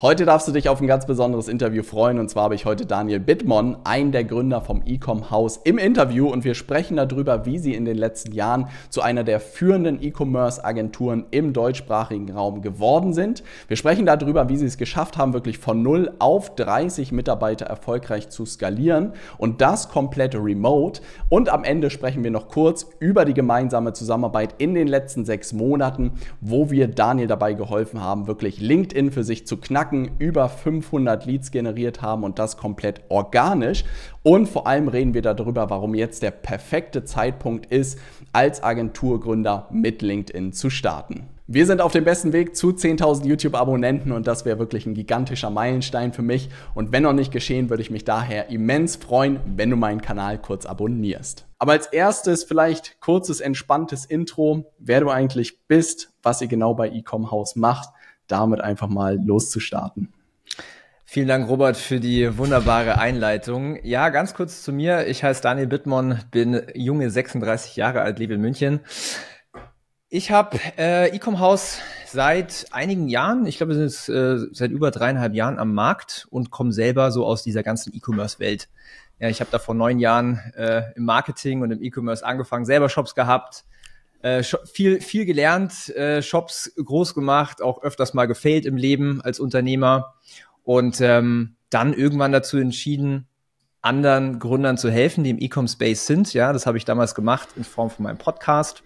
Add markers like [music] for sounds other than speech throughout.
Heute darfst du dich auf ein ganz besonderes Interview freuen und zwar habe ich heute Daniel Bittmann, einen der Gründer vom Ecom House, im Interview und wir sprechen darüber, wie sie in den letzten Jahren zu einer der führenden E-Commerce Agenturen im deutschsprachigen Raum geworden sind. Wir sprechen darüber, wie sie es geschafft haben, wirklich von null auf 30 Mitarbeiter erfolgreich zu skalieren und das komplett remote. Und am Ende sprechen wir noch kurz über die gemeinsame Zusammenarbeit in den letzten sechs Monaten, wo wir Daniel dabei geholfen haben, wirklich LinkedIn für sich zu knacken Tagen über 500 Leads generiert haben und das komplett organisch. Und vor allem reden wir darüber, warum jetzt der perfekte Zeitpunkt ist, als Agenturgründer mit LinkedIn zu starten. Wir sind auf dem besten Weg zu 10.000 YouTube-Abonnenten und das wäre wirklich ein gigantischer Meilenstein für mich. Und wenn noch nicht geschehen, würde ich mich daher immens freuen, wenn du meinen Kanal kurz abonnierst. Aber als erstes vielleicht kurzes, entspanntes Intro, wer du eigentlich bist, was ihr genau bei Ecom House macht damit einfach mal loszustarten. Vielen Dank, Robert, für die wunderbare Einleitung. Ja, ganz kurz zu mir. Ich heiße Daniel Bittmann, bin junge 36 Jahre alt, lebe in München. Ich habe äh, Ecom House seit einigen Jahren, ich glaube, wir sind jetzt äh, seit über dreieinhalb Jahren am Markt und komme selber so aus dieser ganzen E-Commerce-Welt. Ja, ich habe da vor neun Jahren äh, im Marketing und im E-Commerce angefangen, selber Shops gehabt, äh, viel, viel gelernt, äh, Shops groß gemacht, auch öfters mal gefailt im Leben als Unternehmer und ähm, dann irgendwann dazu entschieden, anderen Gründern zu helfen, die im E-Com-Space sind. Ja, das habe ich damals gemacht in Form von meinem Podcast.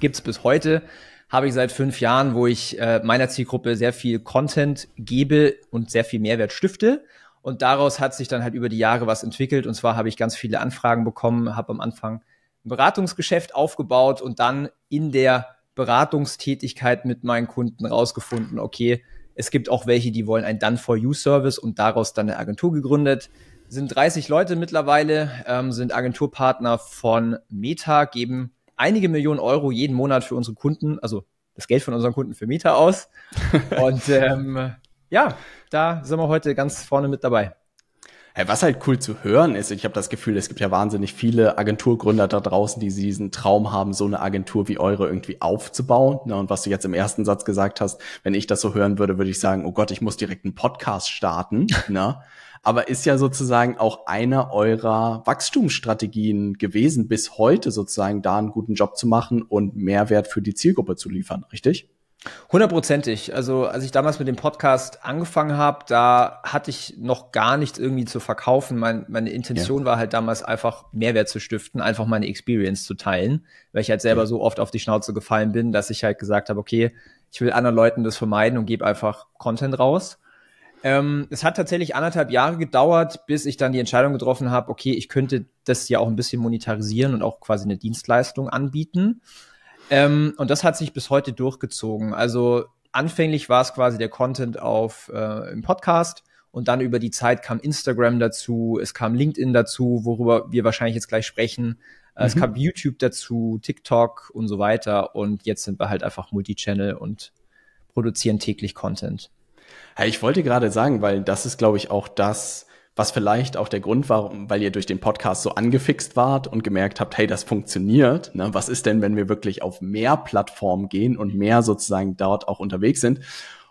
Gibt es bis heute. Habe ich seit fünf Jahren, wo ich äh, meiner Zielgruppe sehr viel Content gebe und sehr viel Mehrwert stifte. Und daraus hat sich dann halt über die Jahre was entwickelt. Und zwar habe ich ganz viele Anfragen bekommen, habe am Anfang Beratungsgeschäft aufgebaut und dann in der Beratungstätigkeit mit meinen Kunden rausgefunden, okay, es gibt auch welche, die wollen einen Done-for-You-Service und daraus dann eine Agentur gegründet. Sind 30 Leute mittlerweile, ähm, sind Agenturpartner von Meta, geben einige Millionen Euro jeden Monat für unsere Kunden, also das Geld von unseren Kunden für Meta aus. [laughs] und ähm, ja, da sind wir heute ganz vorne mit dabei. Äh, was halt cool zu hören ist, ich habe das Gefühl, es gibt ja wahnsinnig viele Agenturgründer da draußen, die diesen Traum haben, so eine Agentur wie eure irgendwie aufzubauen. Ne? Und was du jetzt im ersten Satz gesagt hast, wenn ich das so hören würde, würde ich sagen, oh Gott, ich muss direkt einen Podcast starten. [laughs] ne? aber ist ja sozusagen auch einer eurer Wachstumsstrategien gewesen, bis heute sozusagen da einen guten Job zu machen und Mehrwert für die Zielgruppe zu liefern, richtig? Hundertprozentig. Also als ich damals mit dem Podcast angefangen habe, da hatte ich noch gar nichts irgendwie zu verkaufen. Mein, meine Intention ja. war halt damals einfach Mehrwert zu stiften, einfach meine Experience zu teilen, weil ich halt selber ja. so oft auf die Schnauze gefallen bin, dass ich halt gesagt habe, okay, ich will anderen Leuten das vermeiden und gebe einfach Content raus. Ähm, es hat tatsächlich anderthalb Jahre gedauert, bis ich dann die Entscheidung getroffen habe, okay, ich könnte das ja auch ein bisschen monetarisieren und auch quasi eine Dienstleistung anbieten. Ähm, und das hat sich bis heute durchgezogen. Also anfänglich war es quasi der Content auf äh, im Podcast und dann über die Zeit kam Instagram dazu, es kam LinkedIn dazu, worüber wir wahrscheinlich jetzt gleich sprechen. Äh, mhm. Es kam YouTube dazu, TikTok und so weiter. Und jetzt sind wir halt einfach Multichannel und produzieren täglich Content. Ja, ich wollte gerade sagen, weil das ist, glaube ich, auch das, was vielleicht auch der Grund war, weil ihr durch den Podcast so angefixt wart und gemerkt habt, hey, das funktioniert. Ne? Was ist denn, wenn wir wirklich auf mehr Plattformen gehen und mehr sozusagen dort auch unterwegs sind?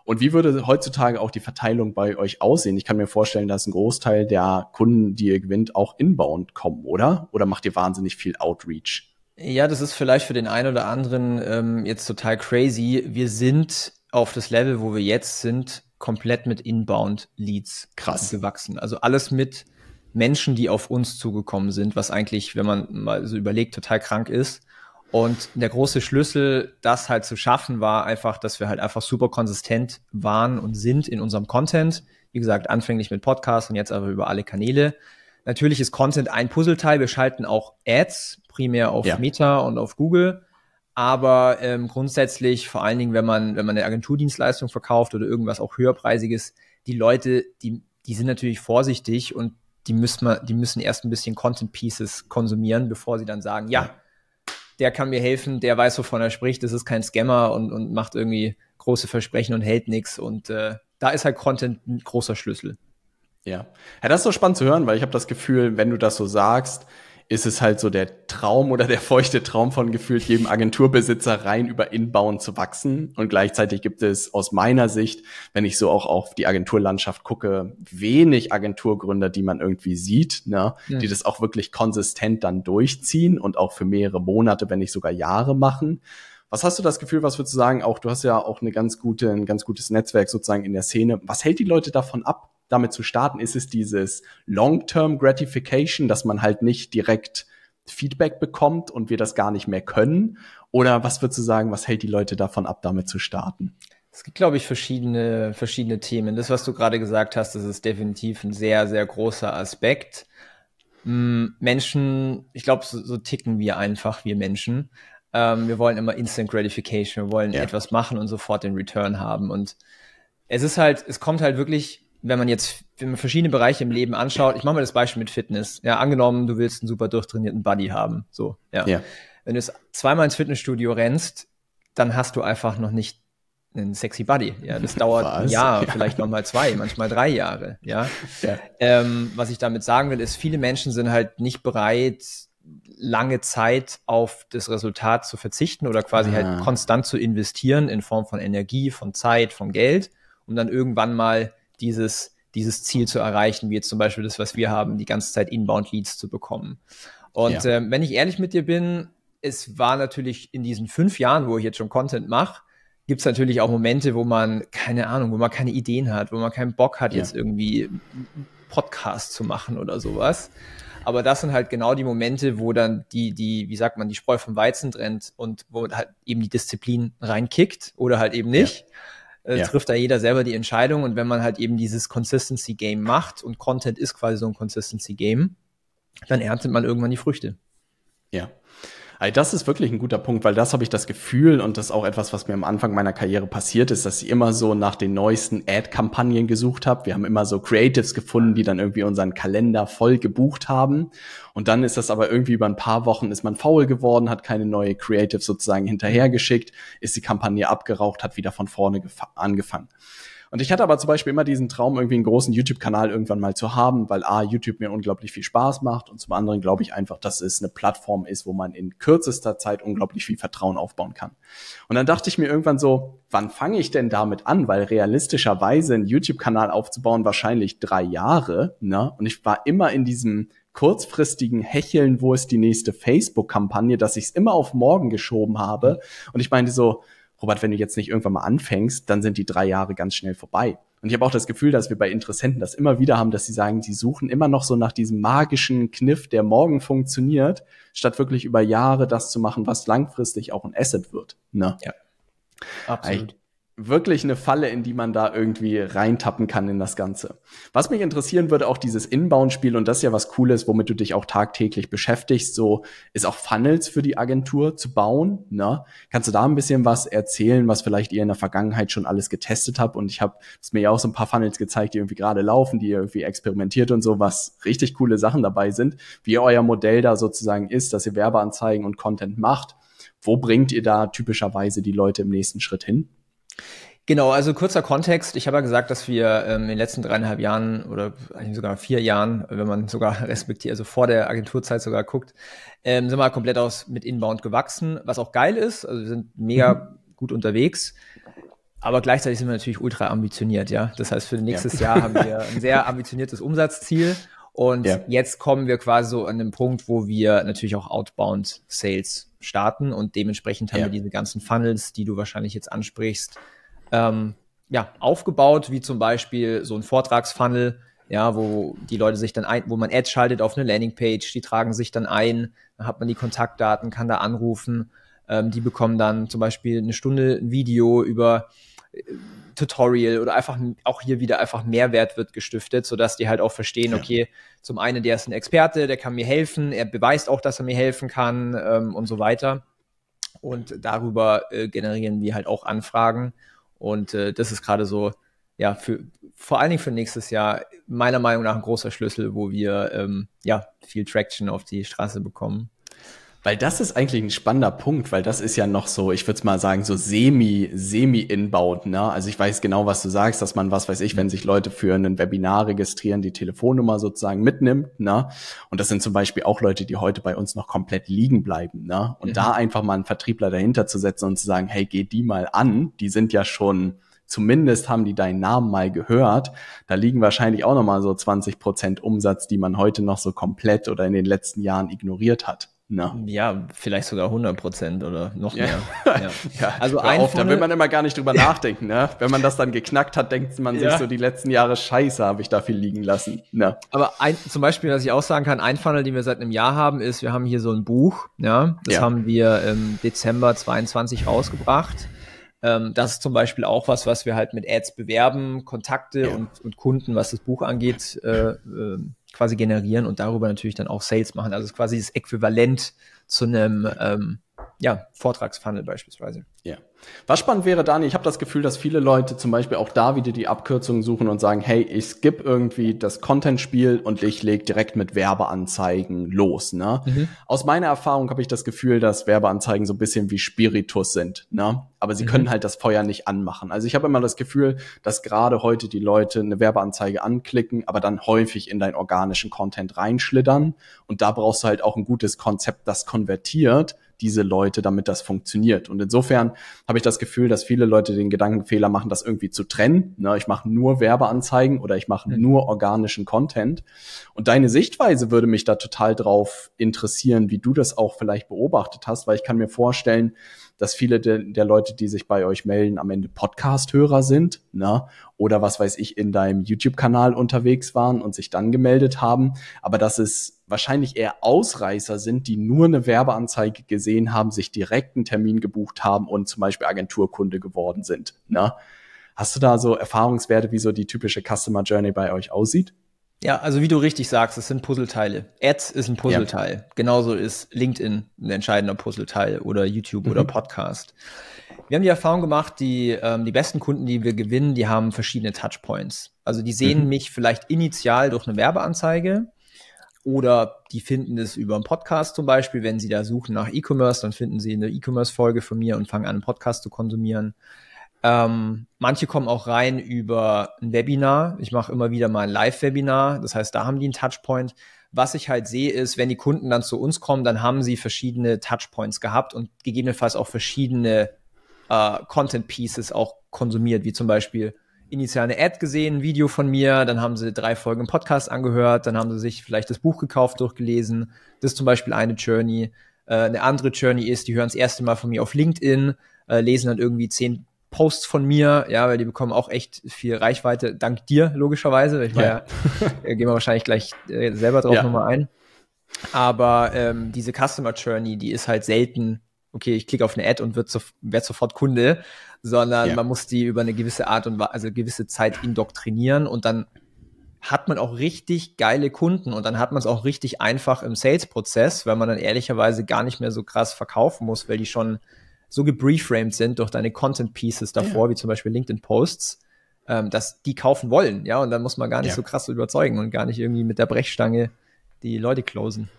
Und wie würde heutzutage auch die Verteilung bei euch aussehen? Ich kann mir vorstellen, dass ein Großteil der Kunden, die ihr gewinnt, auch inbound kommen, oder? Oder macht ihr wahnsinnig viel Outreach? Ja, das ist vielleicht für den einen oder anderen ähm, jetzt total crazy. Wir sind auf das Level, wo wir jetzt sind, komplett mit Inbound-Leads krass gewachsen. Also alles mit Menschen, die auf uns zugekommen sind, was eigentlich, wenn man mal so überlegt, total krank ist. Und der große Schlüssel, das halt zu schaffen, war einfach, dass wir halt einfach super konsistent waren und sind in unserem Content. Wie gesagt, anfänglich mit Podcasts und jetzt aber über alle Kanäle. Natürlich ist Content ein Puzzleteil. Wir schalten auch Ads, primär auf ja. Meta und auf Google. Aber ähm, grundsätzlich, vor allen Dingen, wenn man, wenn man eine Agenturdienstleistung verkauft oder irgendwas auch höherpreisiges, die Leute, die, die sind natürlich vorsichtig und die müssen, man, die müssen erst ein bisschen Content Pieces konsumieren, bevor sie dann sagen, ja, der kann mir helfen, der weiß, wovon er spricht, das ist kein Scammer und, und macht irgendwie große Versprechen und hält nichts. Und äh, da ist halt Content ein großer Schlüssel. Ja. ja, das ist so spannend zu hören, weil ich habe das Gefühl, wenn du das so sagst, ist es halt so der Traum oder der feuchte Traum von gefühlt jedem Agenturbesitzer rein über Inbound zu wachsen. Und gleichzeitig gibt es aus meiner Sicht, wenn ich so auch auf die Agenturlandschaft gucke, wenig Agenturgründer, die man irgendwie sieht, ne, ja. die das auch wirklich konsistent dann durchziehen und auch für mehrere Monate, wenn nicht sogar Jahre machen. Was hast du das Gefühl, was würdest du sagen, auch du hast ja auch eine ganz gute, ein ganz gutes Netzwerk sozusagen in der Szene. Was hält die Leute davon ab, damit zu starten, ist es dieses Long-Term Gratification, dass man halt nicht direkt Feedback bekommt und wir das gar nicht mehr können? Oder was würdest du sagen, was hält die Leute davon ab, damit zu starten? Es gibt, glaube ich, verschiedene, verschiedene Themen. Das, was du gerade gesagt hast, das ist definitiv ein sehr, sehr großer Aspekt. Mm, Menschen, ich glaube, so, so ticken wir einfach, wir Menschen. Ähm, wir wollen immer Instant Gratification, wir wollen ja. etwas machen und sofort den Return haben. Und es ist halt, es kommt halt wirklich wenn man jetzt wenn man verschiedene Bereiche im Leben anschaut, ich mache mal das Beispiel mit Fitness. Ja, angenommen, du willst einen super durchtrainierten Buddy haben. So, ja. ja. Wenn du es zweimal ins Fitnessstudio rennst, dann hast du einfach noch nicht einen sexy Buddy. Ja, das dauert was? ein Jahr, ja. vielleicht nochmal zwei, manchmal drei Jahre. Ja. ja. Ähm, was ich damit sagen will, ist, viele Menschen sind halt nicht bereit, lange Zeit auf das Resultat zu verzichten oder quasi halt ah. halt konstant zu investieren in Form von Energie, von Zeit, von Geld, um dann irgendwann mal dieses, dieses Ziel zu erreichen, wie jetzt zum Beispiel das, was wir haben, die ganze Zeit Inbound-Leads zu bekommen. Und ja. äh, wenn ich ehrlich mit dir bin, es war natürlich in diesen fünf Jahren, wo ich jetzt schon Content mache, gibt es natürlich auch Momente, wo man, keine Ahnung, wo man keine Ideen hat, wo man keinen Bock hat, ja. jetzt irgendwie Podcast zu machen oder sowas. Aber das sind halt genau die Momente, wo dann die, die, wie sagt man, die Spreu vom Weizen trennt und wo halt eben die Disziplin reinkickt oder halt eben nicht. Ja äh, ja. trifft da jeder selber die Entscheidung. Und wenn man halt eben dieses Consistency Game macht und Content ist quasi so ein Consistency Game, dann erntet man irgendwann die Früchte. Ja. Das ist wirklich ein guter Punkt, weil das habe ich das Gefühl und das ist auch etwas, was mir am Anfang meiner Karriere passiert ist, dass ich immer so nach den neuesten Ad-Kampagnen gesucht habe. Wir haben immer so Creatives gefunden, die dann irgendwie unseren Kalender voll gebucht haben. Und dann ist das aber irgendwie über ein paar Wochen ist man faul geworden, hat keine neue Creatives sozusagen hinterhergeschickt, ist die Kampagne abgeraucht, hat wieder von vorne angefangen. Und ich hatte aber zum Beispiel immer diesen Traum, irgendwie einen großen YouTube-Kanal irgendwann mal zu haben, weil A, YouTube mir unglaublich viel Spaß macht und zum anderen glaube ich einfach, dass es eine Plattform ist, wo man in kürzester Zeit unglaublich viel Vertrauen aufbauen kann. Und dann dachte ich mir irgendwann so, wann fange ich denn damit an? Weil realistischerweise einen YouTube-Kanal aufzubauen wahrscheinlich drei Jahre, ne? Und ich war immer in diesem kurzfristigen Hecheln, wo ist die nächste Facebook-Kampagne, dass ich es immer auf morgen geschoben habe. Und ich meinte so, Robert, wenn du jetzt nicht irgendwann mal anfängst, dann sind die drei Jahre ganz schnell vorbei. Und ich habe auch das Gefühl, dass wir bei Interessenten das immer wieder haben, dass sie sagen, sie suchen immer noch so nach diesem magischen Kniff, der morgen funktioniert, statt wirklich über Jahre das zu machen, was langfristig auch ein Asset wird. Ne? Ja. Absolut wirklich eine Falle, in die man da irgendwie reintappen kann in das Ganze. Was mich interessieren würde, auch dieses Inbound-Spiel und das ist ja was Cooles, womit du dich auch tagtäglich beschäftigst, so ist auch Funnels für die Agentur zu bauen. Ne? Kannst du da ein bisschen was erzählen, was vielleicht ihr in der Vergangenheit schon alles getestet habt? Und ich habe mir ja auch so ein paar Funnels gezeigt, die irgendwie gerade laufen, die ihr irgendwie experimentiert und so, was richtig coole Sachen dabei sind, wie euer Modell da sozusagen ist, dass ihr Werbeanzeigen und Content macht. Wo bringt ihr da typischerweise die Leute im nächsten Schritt hin? Genau, also kurzer Kontext. Ich habe ja gesagt, dass wir ähm, in den letzten dreieinhalb Jahren oder eigentlich sogar vier Jahren, wenn man [laughs] sogar respektiert, also vor der Agenturzeit sogar guckt, ähm, sind wir halt komplett aus mit Inbound gewachsen, was auch geil ist. Also wir sind mega mhm. gut unterwegs. Aber gleichzeitig sind wir natürlich ultra ambitioniert, ja. Das heißt, für nächstes ja. Jahr haben wir ein sehr [laughs] ambitioniertes Umsatzziel und ja. jetzt kommen wir quasi so an den Punkt, wo wir natürlich auch Outbound Sales starten und dementsprechend haben ja. wir diese ganzen Funnels, die du wahrscheinlich jetzt ansprichst, ähm, ja, aufgebaut, wie zum Beispiel so ein Vortragsfunnel, ja, wo die Leute sich dann ein, wo man Ads schaltet auf eine Landingpage, die tragen sich dann ein, dann hat man die Kontaktdaten, kann da anrufen, ähm, die bekommen dann zum Beispiel eine Stunde ein Video über Tutorial oder einfach auch hier wieder einfach Mehrwert wird gestiftet, sodass die halt auch verstehen, ja. okay, zum einen, der ist ein Experte, der kann mir helfen, er beweist auch, dass er mir helfen kann ähm, und so weiter. Und darüber äh, generieren wir halt auch Anfragen. Und äh, das ist gerade so, ja, für, vor allen Dingen für nächstes Jahr meiner Meinung nach ein großer Schlüssel, wo wir ähm, ja viel Traction auf die Straße bekommen. Weil das ist eigentlich ein spannender Punkt, weil das ist ja noch so, ich würde mal sagen, so semi, semi inbaut, ne? Also ich weiß genau, was du sagst, dass man, was weiß ich, wenn sich Leute für ein Webinar registrieren, die Telefonnummer sozusagen mitnimmt, ne? Und das sind zum Beispiel auch Leute, die heute bei uns noch komplett liegen bleiben, ne? Und mhm. da einfach mal einen Vertriebler dahinter zu setzen und zu sagen, hey, geh die mal an, die sind ja schon, zumindest haben die deinen Namen mal gehört. Da liegen wahrscheinlich auch nochmal so 20 Prozent Umsatz, die man heute noch so komplett oder in den letzten Jahren ignoriert hat. Na. Ja, vielleicht sogar 100 Prozent oder noch mehr. [laughs] Ja. ja. Also ein auf, da will man immer gar nicht drüber [laughs] nachdenken. Ne? Wenn man das dann geknackt hat, denkt man sich so die letzten Jahre Scheiße, habe ich da viel liegen lassen. Na. Ne? Aber ein, zum Beispiel, was ich auch sagen kann, ein Funnel, den wir seit einem Jahr haben, ist, wir haben hier so ein Buch. Ja, das haben wir im Dezember 22 rausgebracht. Ähm, das ist zum Beispiel auch was, was wir halt mit Ads bewerben, Kontakte und, und Kunden, was das Buch angeht. Äh, äh, quasi generieren und darüber natürlich dann auch Sales machen. Also quasi das Äquivalent zu einem ähm, ja, Vortragsfunnel beispielsweise. Ja. Was spannend wäre, Dani, ich habe das Gefühl, dass viele Leute zum Beispiel auch da wieder die Abkürzungen suchen und sagen, hey, ich skip irgendwie das Content-Spiel und ich leg direkt mit Werbeanzeigen los. Ne? Mhm. Aus meiner Erfahrung habe ich das Gefühl, dass Werbeanzeigen so ein bisschen wie Spiritus sind. Ne? Aber sie mhm. können halt das Feuer nicht anmachen. Also ich habe immer das Gefühl, dass gerade heute die Leute eine Werbeanzeige anklicken, aber dann häufig in deinen organischen Content reinschlittern. Und da brauchst du halt auch ein gutes Konzept, das konvertiert diese Leute, damit das funktioniert. Und insofern habe ich das Gefühl, dass viele Leute den Gedankenfehler machen, das irgendwie zu trennen. Ne, ich mache nur Werbeanzeigen oder ich mache mhm. nur organischen Content. Und deine Sichtweise würde mich da total drauf interessieren, wie du das auch vielleicht beobachtet hast, weil ich kann mir vorstellen, dass viele de der Leute, die sich bei euch melden, am Ende Podcast-Hörer sind, ne? Oder was weiß ich, in deinem YouTube-Kanal unterwegs waren und sich dann gemeldet haben. Aber dass es wahrscheinlich eher Ausreißer sind, die nur eine Werbeanzeige gesehen haben, sich direkt einen Termin gebucht haben und zum Beispiel Agenturkunde geworden sind, ne? Hast du da so Erfahrungswerte, wie so die typische Customer Journey bei euch aussieht? Ja, also wie du richtig sagst, es sind Puzzleteile. Ads ist ein Puzzleteil. Ja. Genauso ist LinkedIn ein entscheidender Puzzleteil oder YouTube mhm. oder Podcast. Wir haben die Erfahrung gemacht, die, ähm, die besten Kunden, die wir gewinnen, die haben verschiedene Touchpoints. Also die sehen mhm. mich vielleicht initial durch eine Werbeanzeige oder die finden es über einen Podcast zum Beispiel. Wenn sie da suchen nach E-Commerce, dann finden sie eine E-Commerce-Folge von mir und fangen an, einen Podcast zu konsumieren. Ähm, manche kommen auch rein über ein Webinar. Ich mache immer wieder mal ein Live-Webinar. Das heißt, da haben die einen Touchpoint. Was ich halt sehe, ist, wenn die Kunden dann zu uns kommen, dann haben sie verschiedene Touchpoints gehabt und gegebenenfalls auch verschiedene äh, Content-Pieces auch konsumiert, wie zum Beispiel initial eine Ad gesehen, ein Video von mir, dann haben sie drei Folgen im Podcast angehört, dann haben sie sich vielleicht das Buch gekauft, durchgelesen. Das ist zum Beispiel eine Journey. Äh, eine andere Journey ist, die hören das erste Mal von mir auf LinkedIn, äh, lesen dann irgendwie zehn Posts von mir, ja, weil die bekommen auch echt viel Reichweite, dank dir, logischerweise. Ich meine, ja. [laughs] Äh, gehen wir wahrscheinlich gleich äh, selber drauf ja. nochmal ein. Aber ähm, diese Customer Journey, die ist halt selten, okay, ich klicke auf eine Ad und werde so, werd sofort Kunde, sondern ja. man muss die über eine gewisse Art und also gewisse Zeit indoktrinieren und dann hat man auch richtig geile Kunden und dann hat man es auch richtig einfach im Sales-Prozess, weil man dann ehrlicherweise gar nicht mehr so krass verkaufen muss, weil die schon so gebrieframed sind durch deine Content Pieces davor, ja. wie zum Beispiel LinkedIn Posts, ähm, dass die kaufen wollen. Ja, und dann muss man gar nicht ja. so krass überzeugen und gar nicht irgendwie mit der Brechstange die Leute closen.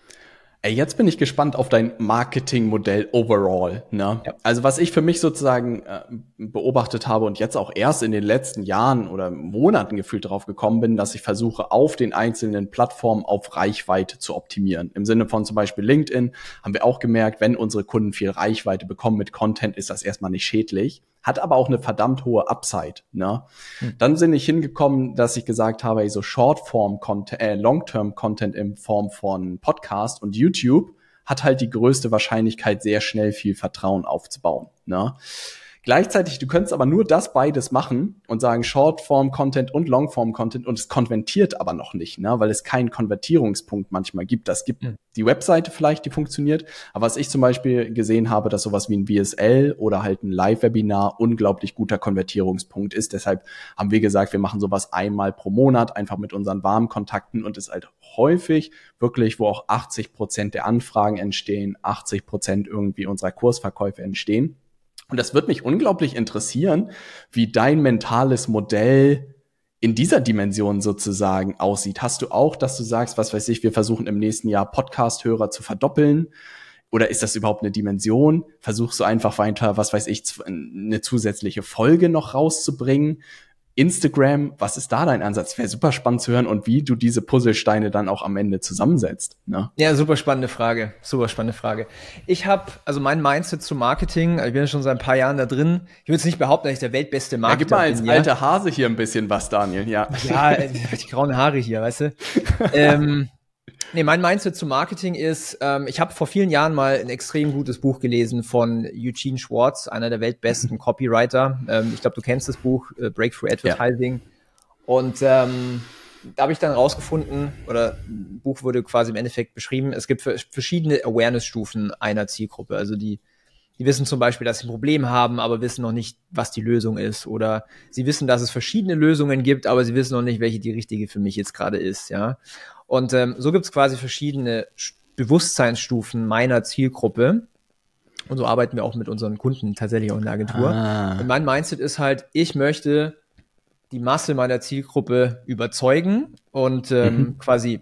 Ey, jetzt bin ich gespannt auf dein Marketingmodell overall. Ne? Ja. Also was ich für mich sozusagen äh, beobachtet habe und jetzt auch erst in den letzten Jahren oder Monaten gefühlt darauf gekommen bin, dass ich versuche, auf den einzelnen Plattformen auf Reichweite zu optimieren. Im Sinne von zum Beispiel LinkedIn haben wir auch gemerkt, wenn unsere Kunden viel Reichweite bekommen mit Content, ist das erstmal nicht schädlich hat aber auch eine verdammt hohe Upside. Ne? Mhm. Dann sind ich hingekommen, dass ich gesagt habe, so Short-Form-Content, äh, Long-Term-Content in Form von Podcast und YouTube hat halt die größte Wahrscheinlichkeit, sehr schnell viel Vertrauen aufzubauen. Ne? Gleichzeitig, du könntest aber nur das beides machen und sagen Shortform-Content und Longform-Content und es konvertiert aber noch nicht, ne? weil es keinen Konvertierungspunkt manchmal gibt. Das gibt mhm. die Webseite vielleicht, die funktioniert, aber was ich zum Beispiel gesehen habe, dass sowas wie ein BSL oder halt ein Live-Webinar unglaublich guter Konvertierungspunkt ist. Deshalb haben wir gesagt, wir machen sowas einmal pro Monat, einfach mit unseren warmen Kontakten und ist halt häufig wirklich, wo auch 80 Prozent der Anfragen entstehen, 80 Prozent irgendwie unserer Kursverkäufe entstehen. Und das wird mich unglaublich interessieren, wie dein mentales Modell in dieser Dimension sozusagen aussieht. Hast du auch, dass du sagst, was weiß ich, wir versuchen im nächsten Jahr Podcast-Hörer zu verdoppeln? Oder ist das überhaupt eine Dimension? Versuchst du einfach weiter, was weiß ich, eine zusätzliche Folge noch rauszubringen? Instagram, was ist da dein Ansatz? Wäre super spannend zu hören und wie du diese Puzzlesteine dann auch am Ende zusammensetzt. Ne? Ja, super spannende Frage, super spannende Frage. Ich habe, also mein Mindset zu Marketing, also ich bin ja schon seit ein paar Jahren da drin. Ich würde es nicht behaupten, dass ich der weltbeste Marketer bin. Ja, gib mal als ja. alter Hase hier ein bisschen was, Daniel. Ja, ja äh, die grauen Haare hier, weißt du. [laughs] ähm, Nee, mein Mindset zu Marketing ist, ähm, ich habe vor vielen Jahren mal ein extrem gutes Buch gelesen von Eugene Schwartz, einer der weltbesten mhm. Copywriter. Ähm, ich glaube, du kennst das Buch äh, Breakthrough Advertising. Ja. Und ähm, da habe ich dann rausgefunden, oder Buch wurde quasi im Endeffekt beschrieben, es gibt verschiedene Awareness-Stufen einer Zielgruppe. Also die, die wissen zum Beispiel, dass sie ein Problem haben, aber wissen noch nicht, was die Lösung ist. Oder sie wissen, dass es verschiedene Lösungen gibt, aber sie wissen noch nicht, welche die richtige für mich jetzt gerade ist, ja. Und ähm, so gibt es quasi verschiedene Bewusstseinsstufen meiner Zielgruppe. Und so arbeiten wir auch mit unseren Kunden tatsächlich auch in der Agentur. Ah. Und mein Mindset ist halt, ich möchte die Masse meiner Zielgruppe überzeugen und ähm, mhm. quasi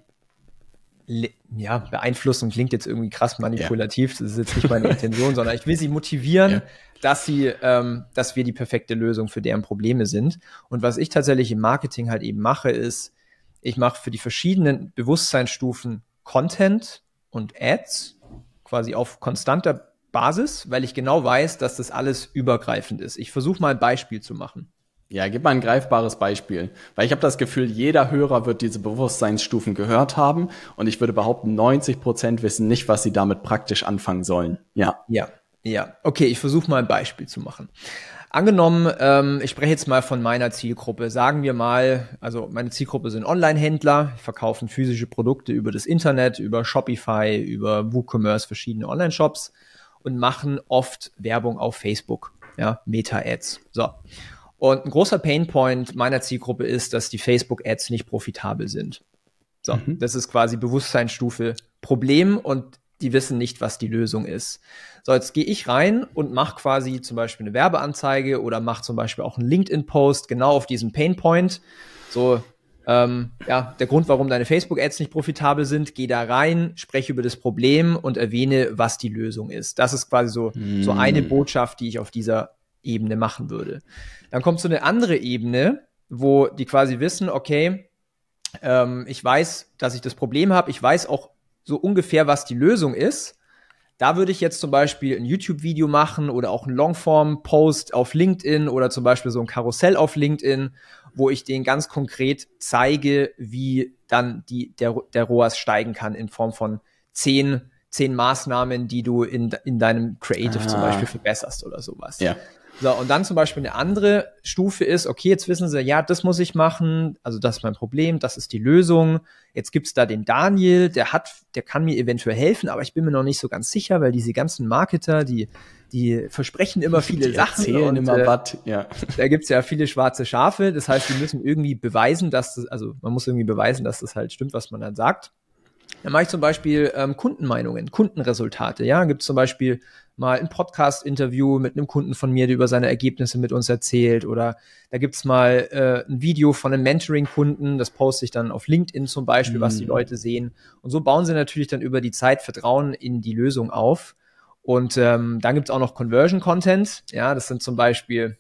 ja, beeinflussen klingt jetzt irgendwie krass manipulativ, ja. das ist jetzt nicht meine Intention, sondern ich will sie motivieren, ja. dass sie, ähm, dass wir die perfekte Lösung für deren Probleme sind. Und was ich tatsächlich im Marketing halt eben mache, ist, ich mache für die verschiedenen Bewusstseinsstufen Content und Ads quasi auf konstanter Basis, weil ich genau weiß, dass das alles übergreifend ist. Ich versuche mal ein Beispiel zu machen. Ja, gib mal ein greifbares Beispiel, weil ich habe das Gefühl, jeder Hörer wird diese Bewusstseinsstufen gehört haben und ich würde behaupten, 90 Prozent wissen nicht, was sie damit praktisch anfangen sollen. Ja. Ja, ja. Okay, ich versuche mal ein Beispiel zu machen. Angenommen, ähm, ich spreche jetzt mal von meiner Zielgruppe. Sagen wir mal, also meine Zielgruppe sind Online-Händler, verkaufen physische Produkte über das Internet, über Shopify, über WooCommerce, verschiedene Online-Shops und machen oft Werbung auf Facebook, ja, Meta-Ads. So. Und ein großer Painpoint meiner Zielgruppe ist, dass die Facebook-Ads nicht profitabel sind. So, mhm. das ist quasi Bewusstseinsstufe Problem und die wissen nicht, was die Lösung ist. So, jetzt gehe ich rein und mache quasi zum Beispiel eine Werbeanzeige oder mache zum Beispiel auch einen LinkedIn-Post genau auf diesen Painpoint. So, ähm, ja, der Grund, warum deine Facebook-Ads nicht profitabel sind, geh da rein, spreche über das Problem und erwähne, was die Lösung ist. Das ist quasi so, mm. so hm. eine Botschaft, die ich auf dieser Ebene machen würde. Dann kommt so eine andere Ebene, wo die quasi wissen, okay, ähm, ich weiß, dass ich das Problem habe, ich weiß auch, so ungefähr, was die Lösung ist. Da würde ich jetzt zum Beispiel ein YouTube-Video machen oder auch einen Longform-Post auf LinkedIn oder zum Beispiel so ein Karussell auf LinkedIn, wo ich denen ganz konkret zeige, wie dann die, der, der ROAS steigen kann in Form von zehn, zehn Maßnahmen, die du in, in deinem Creative ah. zum Beispiel verbesserst oder sowas. Ja. So, und dann zum Beispiel eine andere Stufe ist, okay, jetzt wissen sie, ja, das muss ich machen, also das ist mein Problem, das ist die Lösung. Jetzt gibt's da den Daniel, der hat, der kann mir eventuell helfen, aber ich bin mir noch nicht so ganz sicher, weil diese ganzen Marketer, die, die versprechen immer viele die Sachen. Erzählen und, immer äh, was, ja. Da gibt's ja viele schwarze Schafe, das heißt, die müssen irgendwie beweisen, dass das, also man muss irgendwie beweisen, dass das halt stimmt, was man dann sagt. Dann mache ich zum Beispiel ähm, Kundenmeinungen, Kundenresultate. Ja, gibt es zum Beispiel mal ein Podcast-Interview mit einem Kunden von mir, der über seine Ergebnisse mit uns erzählt. Oder da gibt es mal äh, ein Video von einem Mentoring-Kunden, das poste ich dann auf LinkedIn zum Beispiel, mhm. was die mhm. Leute sehen. Und so bauen sie natürlich dann über die Zeit Vertrauen in die Lösung auf. Und ähm, dann es auch noch Conversion-Content. Ja, das sind zum Beispiel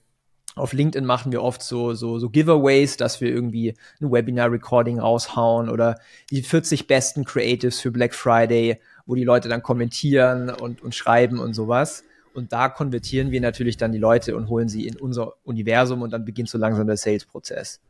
auf LinkedIn machen wir oft so, so, so Giveaways, dass wir irgendwie ein Webinar-Recording raushauen oder die 40 besten Creatives für Black Friday wo die Leute dann kommentieren und, und schreiben und sowas. Und da konvertieren wir natürlich dann die Leute und holen sie in unser Universum und dann beginnt so langsam der Sales-Prozess.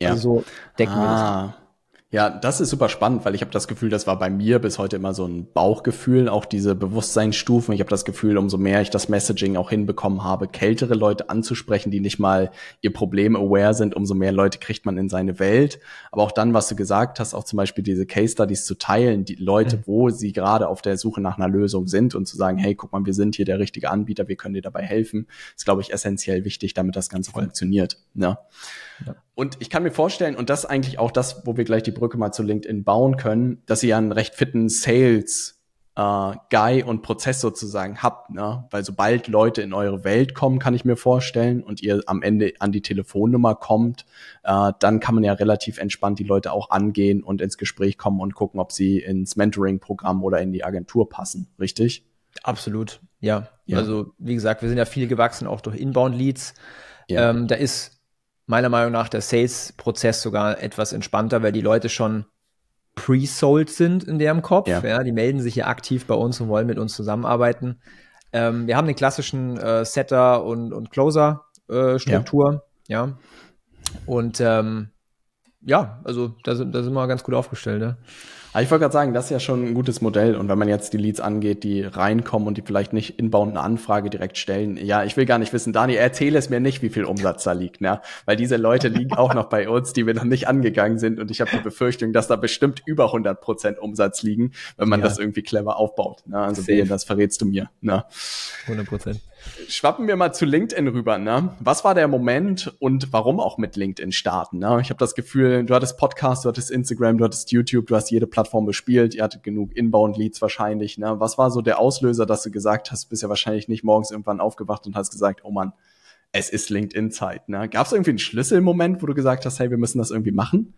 Ja. Also so decken ah. wir das. Ah. Ja, das ist super spannend, weil ich habe das Gefühl, das war bei mir bis heute immer so ein Bauchgefühl, auch diese Bewusstseinsstufen. Ich habe das Gefühl, umso mehr ich das Messaging auch hinbekommen habe, kältere Leute anzusprechen, die nicht mal ihr Problem aware sind, umso mehr Leute kriegt man in seine Welt. Aber auch dann, was du gesagt hast, auch zum Beispiel diese Case Studies zu teilen, die Leute, mhm. wo sie gerade auf der Suche nach einer Lösung sind und zu sagen, hey, guck mal, wir sind hier der richtige Anbieter, wir können dir dabei helfen, ist, glaube ich, essentiell wichtig, damit das Ganze mhm. funktioniert. Ja. Ne? Und ich kann mir vorstellen, und das ist eigentlich auch das, wo wir gleich die Brücke mal zu LinkedIn bauen können, dass ihr einen recht fitten Sales äh, Guy und Prozess sozusagen habt, ne? Weil sobald Leute in eure Welt kommen, kann ich mir vorstellen, und ihr am Ende an die Telefonnummer kommt, äh, dann kann man ja relativ entspannt die Leute auch angehen und ins Gespräch kommen und gucken, ob sie ins Mentoring-Programm oder in die Agentur passen, richtig? Absolut, ja. ja. Also wie gesagt, wir sind ja viel gewachsen, auch durch Inbound-Leads. Ja. Ähm, da ist meiner Meinung nach der Sales-Prozess sogar etwas entspannter, weil die Leute schon pre-sold sind in deren Kopf. Ja. ja. die melden sich ja aktiv bei uns und wollen mit uns zusammenarbeiten. Ähm, wir haben den klassischen äh, Setter und, und Closer-Struktur. Äh, ja. ja. Und ähm, ja, also da sind, da sind wir ganz gut aufgestellt. Ja. Aber ich wollte gerade sagen, das ist ja schon ein gutes Modell. Und wenn man jetzt die Leads angeht, die reinkommen und die vielleicht nicht inbound eine Anfrage direkt stellen, ja, ich will gar nicht wissen, Dani, erzähle es mir nicht, wie viel Umsatz da liegt, ne? Weil diese Leute liegen auch noch bei uns, die wir noch nicht angegangen sind. Und ich habe die Befürchtung, dass da bestimmt über 100 Prozent Umsatz liegen, wenn man ja. das irgendwie clever aufbaut. Ne? Also, Safe. das verrätst du mir. Ne? 100 Prozent. Schwappen wir mal zu LinkedIn rüber. Ne? Was war der Moment und warum auch mit LinkedIn starten? Ne? Ich habe das Gefühl, du hattest Podcast, du hattest Instagram, du hattest YouTube, du hast jede Plattform bespielt, ihr hattet genug Inbound-Leads wahrscheinlich. Ne? Was war so der Auslöser, dass du gesagt hast, bist ja wahrscheinlich nicht morgens irgendwann aufgewacht und hast gesagt, oh Mann, es ist LinkedIn-Zeit. Ne? Gab es irgendwie einen Schlüsselmoment, wo du gesagt hast, hey, wir müssen das irgendwie machen?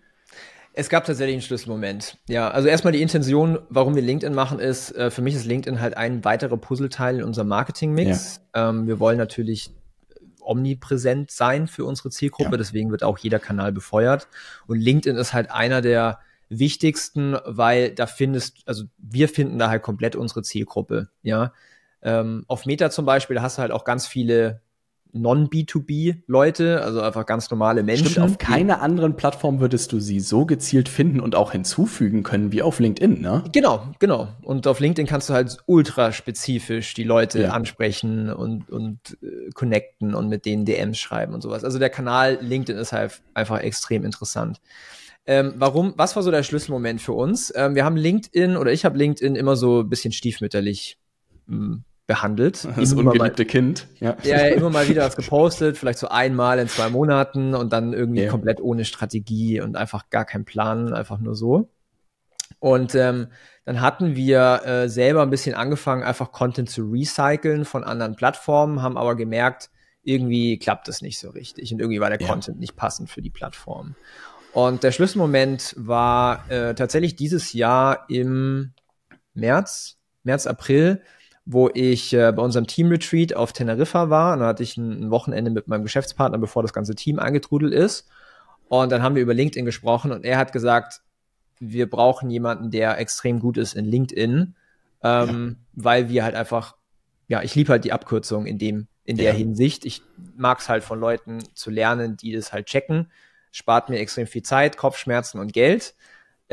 Es gab tatsächlich einen Schlüsselmoment. Ja, also erstmal die Intention, warum wir LinkedIn machen, ist, äh, für mich ist LinkedIn halt ein weiterer Puzzleteil in unserem Marketing-Mix. Ja. Ähm, wir wollen natürlich äh, omnipräsent sein für unsere Zielgruppe, ja. deswegen wird auch jeder Kanal befeuert. Und LinkedIn ist halt einer der wichtigsten, weil da findest, also wir finden da halt komplett unsere Zielgruppe, ja. Ähm, auf Meta zum Beispiel, da hast du halt auch ganz viele Non-B2B-Leute, also einfach ganz normale Menschen. Stimmt, auf keiner anderen Plattform würdest du sie so gezielt finden und auch hinzufügen können wie auf LinkedIn, ne? Genau, genau. Und auf LinkedIn kannst du halt ultra spezifisch die Leute ja. ansprechen und, und äh, connecten und mit denen DMs schreiben und sowas. Also der Kanal LinkedIn ist halt einfach extrem interessant. Ähm, warum, was war so der Schlüsselmoment für uns? Ähm, wir haben LinkedIn oder ich habe LinkedIn immer so ein bisschen stiefmütterlich mh, hm, behandelt. Das ungeliebte mal, Kind. Ja. ja, immer mal wieder was gepostet, vielleicht so einmal in zwei Monaten und dann irgendwie ja. komplett ohne Strategie und einfach gar keinen Plan, einfach nur so. Und ähm, dann hatten wir äh, selber ein bisschen angefangen, einfach Content zu recyceln von anderen Plattformen, haben aber gemerkt, irgendwie klappt das nicht so richtig und irgendwie war der ja. Content nicht passend für die Plattform. Und der Schlüsselmoment war äh, tatsächlich dieses Jahr im März, März, April, wo ich äh, bei unserem Team-Retreat auf Teneriffa war. Und da hatte ich ein, ein, Wochenende mit meinem Geschäftspartner, bevor das ganze Team angetrudelt ist. Und dann haben wir über LinkedIn gesprochen und er hat gesagt, wir brauchen jemanden, der extrem gut ist in LinkedIn, ähm, ja. weil wir halt einfach, ja, ich liebe halt die Abkürzung in dem, in der ja. Hinsicht. Ich mag es halt von Leuten zu lernen, die das halt checken. Spart mir extrem viel Zeit, Kopfschmerzen und Geld.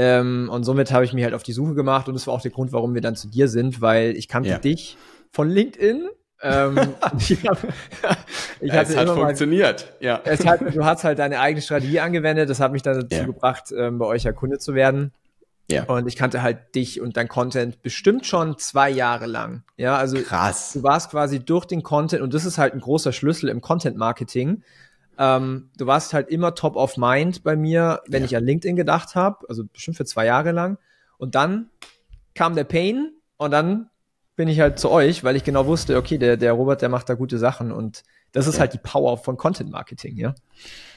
Ähm, und somit habe ich mich halt auf die Suche gemacht und das war auch der Grund, warum wir dann zu dir sind, weil ich kannte ja. dich von LinkedIn. ähm, [laughs] [laughs] es hat funktioniert, du hast halt deine eigene Strategie angewendet, das hat mich dann dazu yeah. gebracht, ähm, bei euch ja Kunde zu werden. Ja. Und ich kannte halt dich und dein Content bestimmt schon zwei Jahre lang. Ja, also Krass. du warst quasi durch den Content und das ist halt ein großer Schlüssel im Content Marketing, ähm, du warst halt immer top of mind bei mir, wenn ja. ich an LinkedIn gedacht habe, also bestimmt für zwei Jahre lang. Und dann kam der Pain und dann bin ich halt zu euch, weil ich genau wusste, okay, der, der Robert, der macht da gute Sachen und das ist halt die Power von Content Marketing, ja.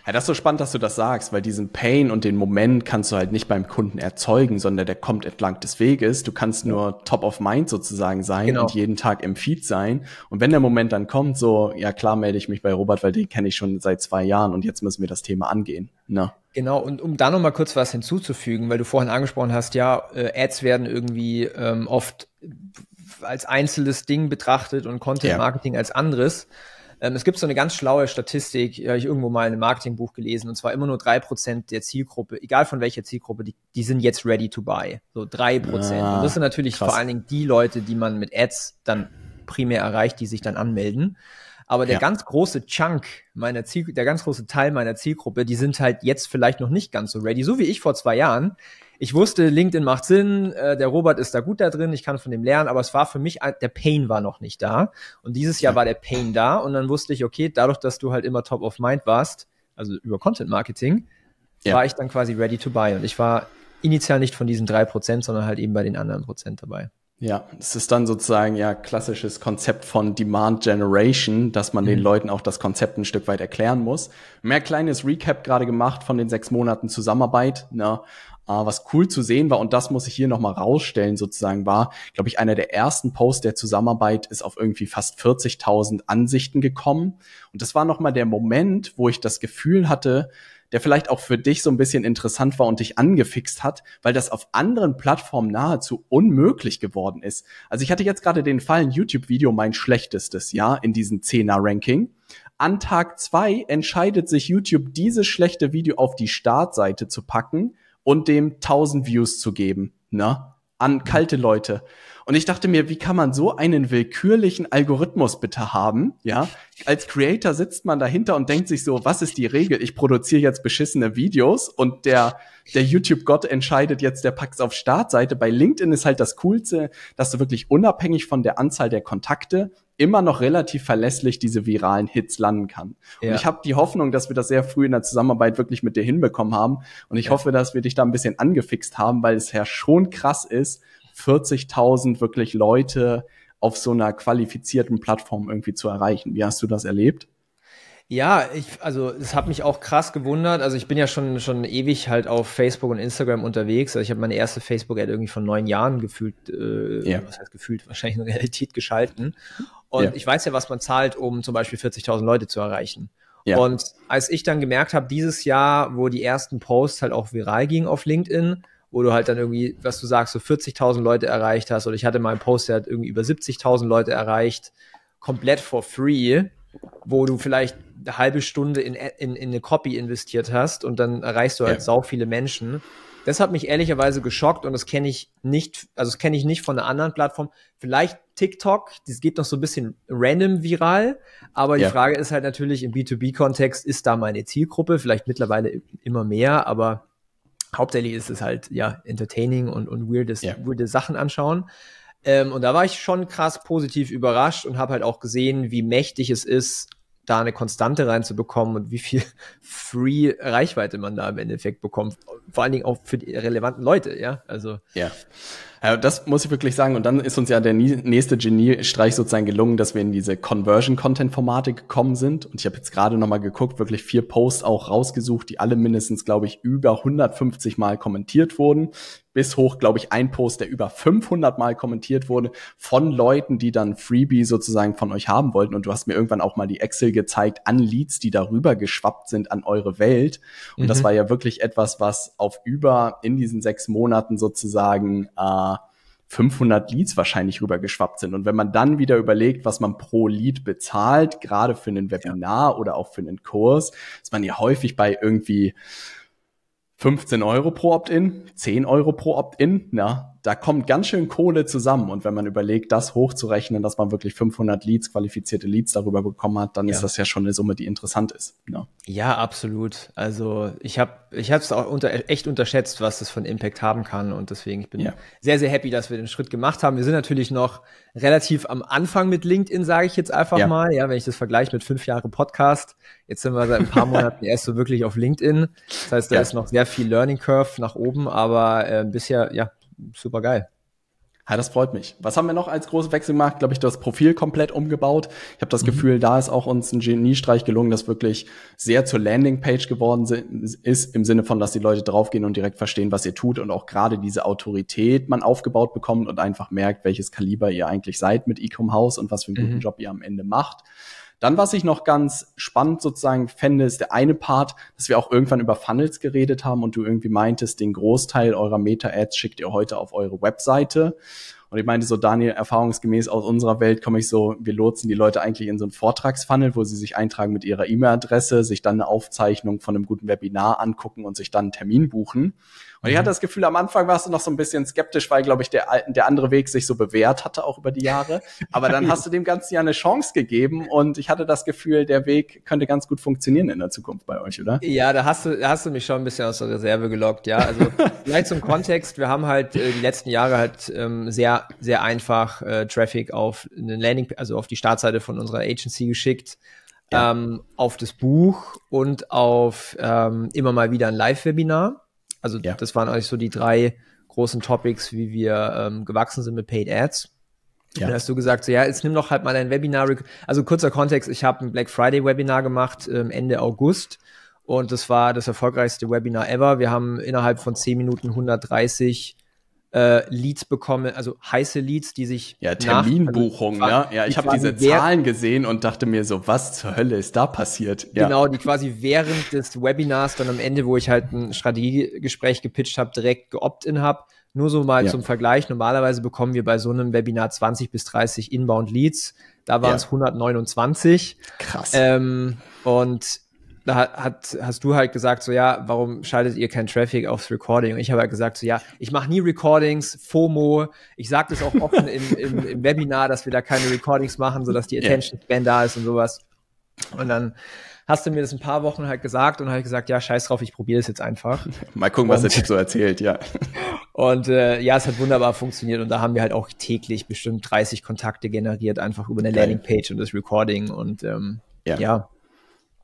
Ja, das ist so spannend, dass du das sagst, weil diesen Pain und den Moment kannst du halt nicht beim Kunden erzeugen, sondern der kommt entlang des Weges. Du kannst nur top of mind sozusagen sein genau. und jeden Tag im Feed sein. Und wenn der Moment dann kommt, so, ja klar melde ich mich bei Robert, weil den kenne ich schon seit zwei Jahren und jetzt müssen wir das Thema angehen. Ne? Genau, und um da nochmal kurz was hinzuzufügen, weil du vorhin angesprochen hast, ja, äh, Ads werden irgendwie ähm, oft als einzelnes Ding betrachtet und Content Marketing ja. als anderes. Ähm, es gibt so eine ganz schlaue Statistik, habe äh, ich irgendwo mal in einem Marketingbuch gelesen, und zwar immer nur drei Prozent der Zielgruppe, egal von welcher Zielgruppe, die, die sind jetzt ready to buy. So drei Prozent. Ah, das sind natürlich krass. vor allen Dingen die Leute, die man mit Ads dann primär erreicht, die sich dann anmelden. Aber der ja. ganz große Chunk meiner Ziel, der ganz große Teil meiner Zielgruppe, die sind halt jetzt vielleicht noch nicht ganz so ready, so wie ich vor zwei Jahren. Ich wusste, LinkedIn macht Sinn, äh, der Robert ist da gut da drin, ich kann von dem lernen, aber es war für mich, der Pain war noch nicht da. Und dieses Jahr ja. war der Pain da und dann wusste ich, okay, dadurch, dass du halt immer top of mind warst, also über Content Marketing, ja. war ich dann quasi ready to buy. Und ich war initial nicht von diesen drei Prozent, sondern halt eben bei den anderen Prozent dabei. Ja, es ist dann sozusagen ja klassisches Konzept von Demand Generation, dass man mhm. den Leuten auch das Konzept ein Stück weit erklären muss. Mehr kleines Recap gerade gemacht von den sechs Monaten Zusammenarbeit. Ne? Uh, was cool zu sehen war, und das muss ich hier nochmal rausstellen, sozusagen, war, glaube ich, einer der ersten Posts der Zusammenarbeit ist auf irgendwie fast 40.000 Ansichten gekommen. Und das war nochmal der Moment, wo ich das Gefühl hatte, der vielleicht auch für dich so ein bisschen interessant war und dich angefixt hat, weil das auf anderen Plattformen nahezu unmöglich geworden ist. Also ich hatte jetzt gerade den Fall, ein YouTube-Video mein schlechtestes, Jahr in diesem 10 er ranking An Tag zwei entscheidet sich YouTube, dieses schlechte Video auf die Startseite zu packen und dem 1000 Views zu geben, ne? An kalte Leute. Und ich dachte mir, wie kann man so einen willkürlichen Algorithmus bitte haben? Ja, als Creator sitzt man dahinter und denkt sich so, was ist die Regel? Ich produziere jetzt beschissene Videos und der, der YouTube-Gott entscheidet jetzt, der packt's auf Startseite. Bei LinkedIn ist halt das Coolste, dass du wirklich unabhängig von der Anzahl der Kontakte immer noch relativ verlässlich diese viralen Hits landen kann. Ja. Und ich habe die Hoffnung, dass wir das sehr früh in der Zusammenarbeit wirklich mit dir hinbekommen haben. Und ich ja. hoffe, dass wir dich da ein bisschen angefixt haben, weil es ja schon krass ist, 40.000 wirklich Leute auf so einer qualifizierten Plattform irgendwie zu erreichen. Wie hast du das erlebt? Ja, ich, also es hat mich auch krass gewundert. Also ich bin ja schon, schon ewig halt auf Facebook und Instagram unterwegs. Also ich habe meine erste Facebook-Ad irgendwie von neun Jahren gefühlt, äh, yeah. was heißt gefühlt, [laughs] wahrscheinlich in Realität geschalten. Und yeah. ich weiß ja, was man zahlt, um zum Beispiel 40.000 Leute zu erreichen. Yeah. Und als ich dann gemerkt habe, dieses Jahr, wo die ersten Posts halt auch viral gingen auf LinkedIn, wo du halt dann irgendwie, was du sagst, so 40.000 Leute erreicht hast. Oder ich hatte mal einen Post, der hat irgendwie über 70.000 Leute erreicht, komplett for free, wo du vielleicht eine halbe Stunde in, in, in eine Copy investiert hast und dann erreichst du halt ja. sau viele Menschen. Das hat mich ehrlicherweise geschockt und das kenne ich nicht, also das kenne ich nicht von einer anderen Plattform. Vielleicht TikTok, das geht noch so ein bisschen random viral, aber ja. die Frage ist halt natürlich im B2B-Kontext, ist da meine Zielgruppe? Vielleicht mittlerweile immer mehr, aber hauptsächlich ist es halt, ja, entertaining und, und weirdes, ja. weirde Sachen anschauen. Ähm, und da war ich schon krass positiv überrascht und habe halt auch gesehen, wie mächtig es ist, da eine Konstante reinzubekommen und wie viel [laughs] Free Reichweite man da im Endeffekt bekommt. Vor allen Dingen auch für die relevanten Leute, ja. Also. Ja. Äh, das muss ich wirklich sagen. Und dann ist uns ja der nächste Geniestreich sozusagen gelungen, dass wir in diese Conversion-Content-Formate gekommen sind. Und ich habe jetzt gerade nochmal geguckt, wirklich vier Posts auch rausgesucht, die alle mindestens, glaube ich, über 150 Mal kommentiert wurden. Bis hoch, glaube ich, ein Post, der über 500 Mal kommentiert wurde von Leuten, die dann Freebie sozusagen von euch haben wollten. Und du hast mir irgendwann auch mal die Excel gezeigt an Leads, die darüber geschwappt sind an eure Welt. Und mhm. das war ja wirklich etwas, was auf über in diesen sechs Monaten sozusagen äh, 500 Leads wahrscheinlich rübergeschwappt sind. Und wenn man dann wieder überlegt, was man pro Lead bezahlt, gerade für einen Webinar ja. oder auch für einen Kurs, ist man ja häufig bei irgendwie 15 Euro pro Opt-in, 10 Euro pro Opt-in, na, da kommt ganz schön Kohle zusammen. Und wenn man überlegt, das hochzurechnen, dass man wirklich 500 Leads, qualifizierte Leads darüber bekommen hat, dann ja. ist das ja schon eine Summe, die interessant ist. Ja, ne? ja absolut. Also ich habe ich habe auch unter, echt unterschätzt, was das von Impact haben kann. Und deswegen ich bin ja. sehr, sehr happy, dass wir den Schritt gemacht haben. Wir sind natürlich noch relativ am Anfang mit LinkedIn, sage ich jetzt einfach ja. mal. Ja, wenn ich das vergleiche mit fünf Jahre Podcast. Jetzt sind wir seit ein paar [laughs] Monaten erst so wirklich auf LinkedIn. Das heißt, da ja. ist noch sehr viel Learning Curve nach oben, aber äh, bisher, ja, super geil. Ja, das freut mich. Was haben wir noch als großes gemacht? Glaube ich, das Profil komplett umgebaut. Ich habe das mhm. Gefühl, da ist auch uns ein Geniestreich gelungen, das wirklich sehr zur Landingpage geworden ist, im Sinne von, dass die Leute draufgehen und direkt verstehen, was ihr tut und auch gerade diese Autorität man aufgebaut bekommt und einfach merkt, welches Kaliber ihr eigentlich seid mit Ecom House und was für einen mhm. guten Job ihr am Ende macht. Dann, was ich noch ganz spannend sozusagen fände, ist der eine Part, dass wir auch irgendwann über Funnels geredet haben und du irgendwie meintest, den Großteil eurer Meta-Ads schickt ihr heute auf eure Webseite. Und ich meinte so, Daniel, erfahrungsgemäß aus unserer Welt komme ich so, wir lotsen die Leute eigentlich in so einen Vortragsfunnel, wo sie sich eintragen mit ihrer E-Mail-Adresse, sich dann eine Aufzeichnung von einem guten Webinar angucken und sich dann einen Termin buchen. Und ich hatte mhm. das Gefühl, am Anfang warst du noch so ein bisschen skeptisch, weil, glaube ich, der, der andere Weg sich so bewährt hatte, auch über die Jahre. Aber dann [laughs] hast du dem Ganzen ja eine Chance gegeben und ich hatte das Gefühl, der Weg könnte ganz gut funktionieren in der Zukunft bei euch, oder? Ja, da hast du, da hast du mich schon ein bisschen aus der Reserve gelockt, ja. Also [laughs] vielleicht zum Kontext, wir haben halt äh, die letzten Jahre halt ähm, sehr, sehr einfach äh, Traffic auf einen Landing, also auf die Startseite von unserer Agency geschickt. Ja. Ähm, auf das Buch und auf ähm, immer mal wieder ein Live-Webinar. Also ja. das waren eigentlich so die drei großen Topics, wie wir ähm, gewachsen sind mit Paid Ads. Ja. Dann hast du gesagt, so, ja, jetzt nimm doch halt mal dein Webinar. Also kurzer Kontext, ich habe ein Black Friday Webinar gemacht ähm, Ende August und das war das erfolgreichste Webinar ever. Wir haben innerhalb von 10 Minuten 130 äh, Leads bekomme, also heiße Leads, die sich. Ja, Terminbuchung, nach, also, ne? Ja, ich habe diese Zahlen gesehen und dachte mir so, was zur Hölle ist da passiert? Ja. Genau, die quasi während des Webinars dann am Ende, wo ich halt ein Strategiegespräch gepitcht habe, direkt geopt-in habe. Nur so mal ja. zum Vergleich. Normalerweise bekommen wir bei so einem Webinar 20 bis 30 Inbound Leads. Da waren es 129. Krass. Ähm, und da hat, hast du halt gesagt, so ja, warum schaltet ihr kein Traffic aufs Recording? Und ich habe halt gesagt, so ja, ich mache nie Recordings, FOMO. Ich sage das auch offen im, im, im, Webinar, dass wir da keine Recordings machen, sodass die Attention Span da ist und sowas. Und dann hast du mir das ein paar Wochen halt gesagt und habe gesagt, ja, scheiß drauf, ich probiere es jetzt einfach. [laughs] Mal gucken, was der Typ so erzählt, ja. [laughs] Und äh, ja, es hat wunderbar funktioniert und da haben wir halt auch täglich bestimmt 30 Kontakte generiert, einfach über eine Landingpage und das Recording und ähm, ja. ja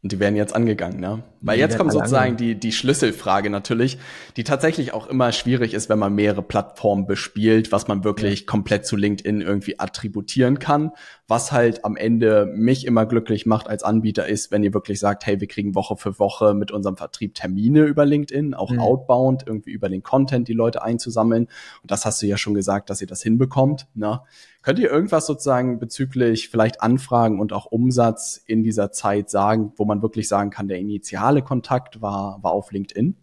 und die werden jetzt angegangen, ne? Weil die jetzt kommt sozusagen die, die Schlüsselfrage natürlich, die tatsächlich auch immer schwierig ist, wenn man mehrere Plattformen bespielt, was man wirklich ja. komplett zu LinkedIn irgendwie attributieren kann. Was halt am Ende mich immer glücklich macht als Anbieter ist, wenn ihr wirklich sagt, hey, wir kriegen Woche für Woche mit unserem Vertrieb Termine über LinkedIn, auch mhm. outbound, irgendwie über den Content die Leute einzusammeln. Und das hast du ja schon gesagt, dass ihr das hinbekommt. Ne? Könnt ihr irgendwas sozusagen bezüglich vielleicht Anfragen und auch Umsatz in dieser Zeit sagen, wo man wirklich sagen kann, der initiale Kontakt war, war auf LinkedIn?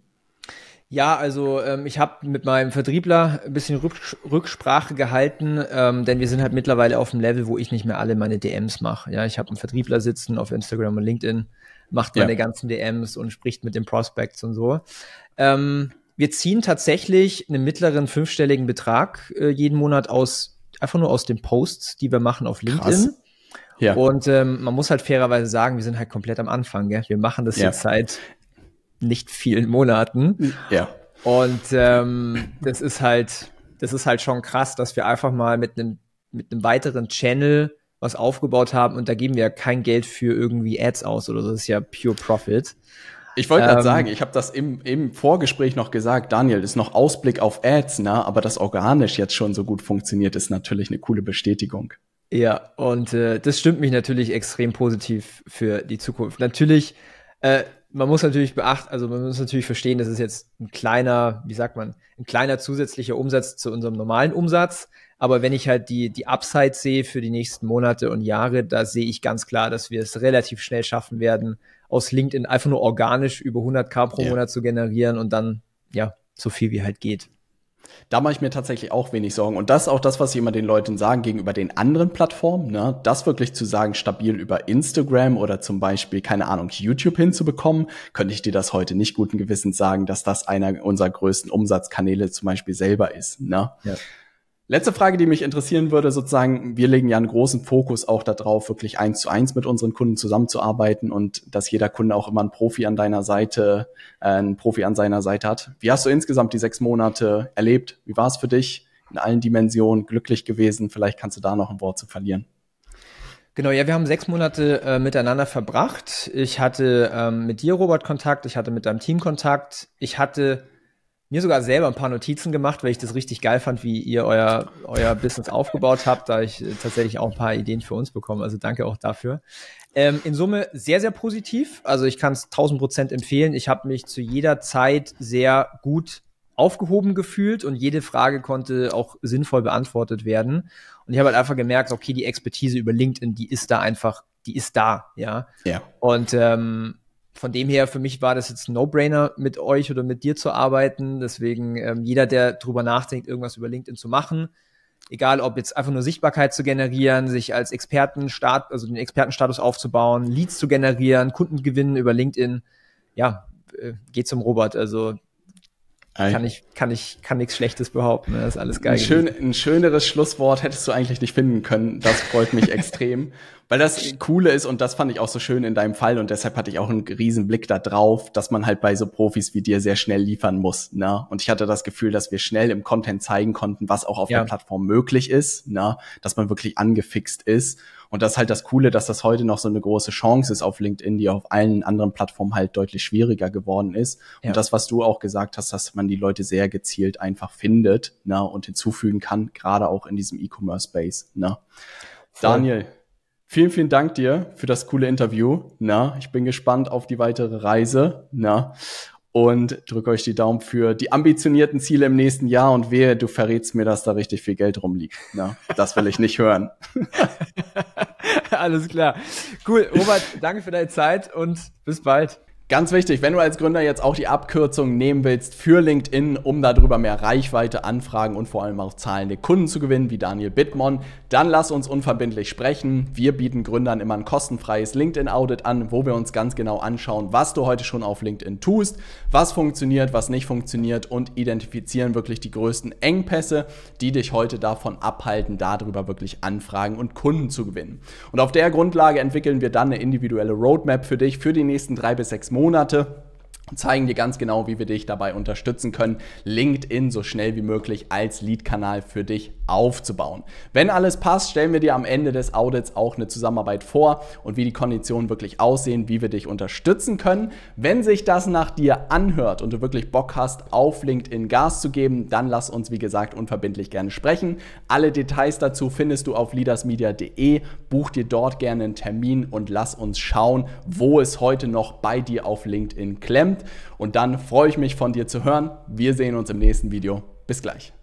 Ja, also ähm, ich habe mit meinem Vertriebler ein bisschen Rücks Rücksprache gehalten, ähm, denn wir sind halt mittlerweile auf dem Level, wo ich nicht mehr alle meine DMs mache. Ja, ich habe einen Vertriebler sitzen auf Instagram und LinkedIn, macht meine ja. ganzen DMs und spricht mit den Prospects und so. Ähm, wir ziehen tatsächlich einen mittleren fünfstelligen Betrag äh, jeden Monat aus, einfach nur aus den Posts, die wir machen auf LinkedIn. Krass. Ja. Und ähm, man muss halt fairerweise sagen, wir sind halt komplett am Anfang. Gell? Wir machen das ja. jetzt seit nicht vielen Monaten. Ja. Und ähm, das ist halt, das ist halt schon krass, dass wir einfach mal mit einem mit einem weiteren Channel was aufgebaut haben und da geben wir ja kein Geld für irgendwie Ads aus oder so. Das ist ja pure Profit. Ich wollte gerade ähm, sagen, ich habe das im, im Vorgespräch noch gesagt, Daniel, das ist noch Ausblick auf Ads, ne? aber das organisch jetzt schon so gut funktioniert, ist natürlich eine coole Bestätigung. Ja, und äh, das stimmt mich natürlich extrem positiv für die Zukunft. Natürlich äh, man muss natürlich beachten, also man muss natürlich verstehen, das ist jetzt ein kleiner, wie sagt man, ein kleiner zusätzlicher Umsatz zu unserem normalen Umsatz. Aber wenn ich halt die, die Upside sehe für die nächsten Monate und Jahre, da sehe ich ganz klar, dass wir es relativ schnell schaffen werden, aus LinkedIn einfach nur organisch über 100k pro ja. Monat zu generieren und dann, ja, so viel wie halt geht. Da mache ich mir tatsächlich auch wenig Sorgen. Und das ist auch das, was sie immer den Leuten sagen gegenüber den anderen Plattformen. Ne? Das wirklich zu sagen, stabil über Instagram oder zum Beispiel, keine Ahnung, YouTube hinzubekommen, könnte ich dir das heute nicht guten Gewissens sagen, dass das einer unserer größten Umsatzkanäle zum Beispiel selber ist. Ne? Ja. Letzte Frage, die mich interessieren würde, sozusagen, wir legen ja einen großen Fokus auch darauf, wirklich eins zu eins mit unseren Kunden zusammenzuarbeiten und dass jeder Kunde auch immer einen Profi an deiner Seite, äh, einen Profi an seiner Seite hat. Wie hast du insgesamt die sechs Monate erlebt? Wie war es für dich? In allen Dimensionen glücklich gewesen? Vielleicht kannst du da noch ein Wort zu verlieren. Genau, ja, wir haben sechs Monate äh, miteinander verbracht. Ich hatte ähm, mit dir, Robert, Kontakt. Ich hatte mit deinem Team Kontakt. Ich hatte mir sogar selber ein paar Notizen gemacht, weil ich das richtig geil fand, wie ihr euer, euer Business aufgebaut habt, da ich äh, tatsächlich auch ein paar Ideen für uns bekomme. Also danke auch dafür. Ähm, in Summe sehr, sehr positiv. Also ich kann es 1000 Prozent empfehlen. Ich habe mich zu jeder Zeit sehr gut aufgehoben gefühlt und jede Frage konnte auch sinnvoll beantwortet werden. Und ich habe halt einfach gemerkt, okay, die Expertise über LinkedIn, die ist da einfach, die ist da, ja. Ja. Und ähm, von dem her, für mich war das jetzt ein No-Brainer, mit euch oder mit dir zu arbeiten. Deswegen ähm, jeder, der drüber nachdenkt, irgendwas über LinkedIn zu machen, egal ob jetzt einfach nur Sichtbarkeit zu generieren, sich als Expertenstaat, also den Expertenstatus aufzubauen, Leads zu generieren, Kunden gewinnen über LinkedIn, ja, äh, geht zum Robert. Also kann ich, kann ich, kann nichts Schlechtes behaupten. Ne? Das ist alles geil. Ein, schön, ein, schöneres Schlusswort hättest du eigentlich nicht finden können. Das freut mich extrem, [laughs] weil das Coole ist und das fand ich auch so schön in deinem Fall und deshalb hatte ich auch einen riesen Blick da drauf, dass man halt bei so Profis wie dir sehr schnell liefern muss. Ne? Und ich hatte das Gefühl, dass wir schnell im Content zeigen konnten, was auch auf ja. der Plattform möglich ist, ne? dass man wirklich angefixt ist und das ist halt das Coole, dass das heute noch so eine große Chance ist auf LinkedIn, die auf allen anderen Plattformen halt deutlich schwieriger geworden ist. Ja. Und das, was du auch gesagt hast, dass man die Leute sehr gezielt einfach findet ne, und hinzufügen kann, gerade auch in diesem E-Commerce-Space. Ne. Daniel, Vielen, vielen Dank dir für das coole Interview. Na, ne. ich bin gespannt auf die weitere Reise. Na, ne und drücke euch die Daumen für die ambitionierten Ziele im nächsten Jahr und wehe, du verrätst mir, dass da richtig viel Geld rumliegt. Na, das will ich nicht hören. [laughs] Alles klar. Cool. Robert, danke für deine Zeit und bis bald. Ganz wichtig, wenn du als Gründer jetzt auch die Abkürzung nehmen willst für LinkedIn, um darüber mehr Reichweite, Anfragen und vor allem auch zahlende Kunden zu gewinnen, wie Daniel Bittmann, dann lass uns unverbindlich sprechen. Wir bieten Gründern immer ein kostenfreies LinkedIn-Audit an, wo wir uns ganz genau anschauen, was du heute schon auf LinkedIn tust, was funktioniert, was nicht funktioniert und identifizieren wirklich die größten Engpässe, die dich heute davon abhalten, darüber wirklich Anfragen und Kunden zu gewinnen. Und auf der Grundlage entwickeln wir dann eine individuelle Roadmap für dich für die nächsten drei bis sechs Monate. Monate zeigen dir ganz genau, wie wir dich dabei unterstützen können, LinkedIn so schnell wie möglich als Lead-Kanal für dich aufzubauen. Wenn alles passt, stellen wir dir am Ende des Audits auch eine Zusammenarbeit vor und wie die Konditionen wirklich aussehen, wie wir dich unterstützen können. Wenn sich das nach dir anhört und du wirklich Bock hast, auf LinkedIn Gas zu geben, dann lass uns, wie gesagt, unverbindlich gerne sprechen. Alle Details dazu findest du auf leadersmedia.de. Buch dir dort gerne einen Termin und lass uns schauen, wo es heute noch bei dir auf LinkedIn klemmt. Abonnent und dann freue ich mich von dir zu hören. Wir sehen uns im nächsten Video. Bis gleich.